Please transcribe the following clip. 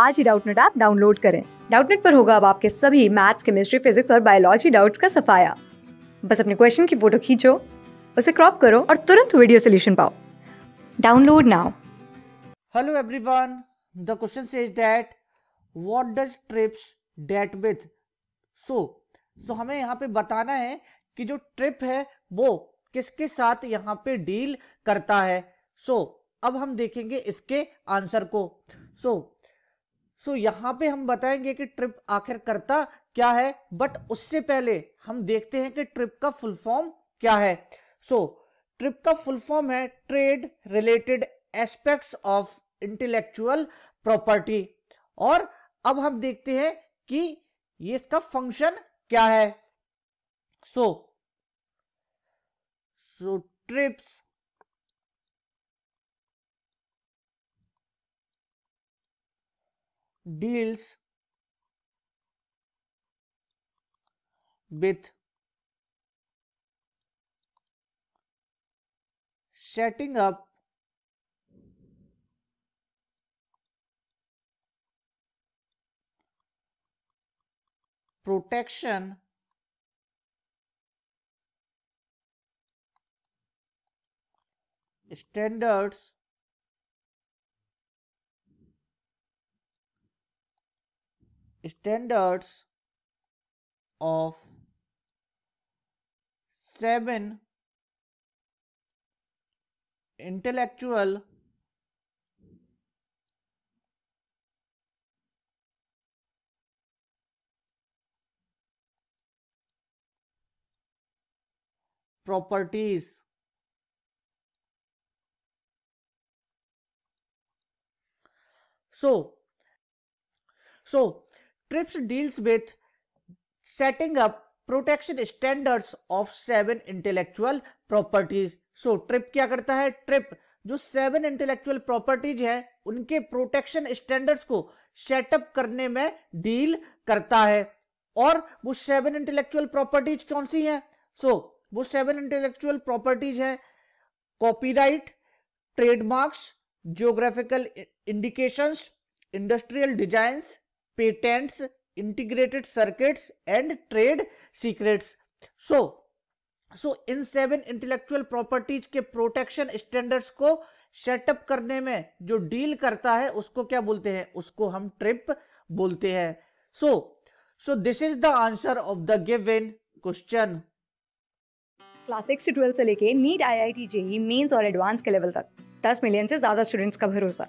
आज ही Doubtnut app download करें डाउटनेट पर होगा अब आपके सभी मैथ्स केमिस्ट्री फिजिक्स और बायोलॉजी डाउट्स का सफाया बस अपने क्वेश्चन की फोटो खींचो उसे क्रॉप करो और तुरंत वीडियो सोल्यूशन पाओ download now hello everyone the question is that what does TRIPS deal with so so हमें यहाँ पे बताना है कि जो ट्रिप है वो किसके साथ यहाँ पे डील करता है सो so, अब हम देखेंगे इसके आंसर को सो so, सो so, यहाँ पे हम बताएंगे कि ट्रिप आखिर करता क्या है बट उससे पहले हम देखते हैं कि ट्रिप का फुल फॉर्म क्या है सो so, ट्रिप का फुल फॉर्म है trade related aspects of intellectual property और अब हम देखते हैं कि ये इसका फंक्शन क्या है so so TRIPS deals with setting up protection standards standards of seven intellectual properties so so TRIPS deals with setting up protection standards of seven intellectual properties so trip क्या करता है ट्रिप जो seven intellectual properties है उनके protection standards को setup करने में deal करता है और वो सेवन इंटेलेक्चुअल प्रॉपर्टीज कौन सी हैं सो so, वो सेवन इंटेलेक्चुअल प्रॉपर्टीज हैं copyright trademarks geographical indications industrial designs patents, integrated circuits and trade secrets. So, so इन सेवन इंटेलेक्चुअल प्रॉपर्टीज के प्रोटेक्शन स्टैंडर्ड्स को सेटअप करने में जो डील करता है उसको क्या बोलते हैं उसको हम ट्रिप बोलते हैं so so this is the answer of the given question class six से ट्वेल्थ से लेके NEET I I T J mains और एडवांस के लेवल तक दस मिलियन से ज्यादा स्टूडेंट्स का भरोसा